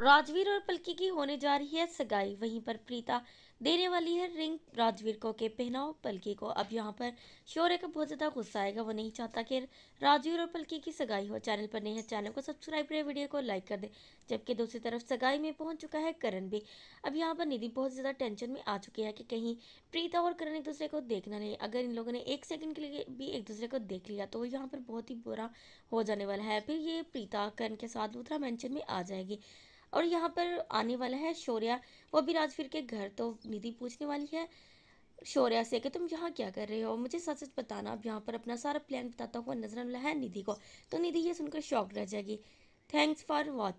राजवीर और पलकी की होने जा रही है सगाई वहीं पर प्रीता देने वाली है रिंग राजवीर को के पहनाओ पलकी को अब यहाँ पर शोरे का बहुत ज़्यादा गुस्सा आएगा वो नहीं चाहता कि राजवीर और पलकी की सगाई हो चैनल पर नहीं है चैनल को सब्सक्राइब करें वीडियो को लाइक कर दे जबकि दूसरी तरफ सगाई में पहुँच चुका है करण भी अब यहाँ पर निधि बहुत ज़्यादा टेंशन में आ चुकी है कि कहीं प्रीता और करण एक दूसरे को देखना नहीं अगर इन लोगों ने एक सेकेंड के लिए भी एक दूसरे को देख लिया तो यहाँ पर बहुत ही बुरा हो जाने वाला है फिर ये प्रीता करण के साथ दूसरा मैंशन में आ जाएगी और यहाँ पर आने वाला है शौर्या वो भी राजवीर के घर तो निधि पूछने वाली है शौर्या से कि तुम यहाँ क्या कर रहे हो मुझे सच सच बताना अब यहाँ पर अपना सारा प्लान बताता हुआ नजर वाला है निधि को तो निधि ये सुनकर शौक रह जाएगी थैंक्स फॉर वॉच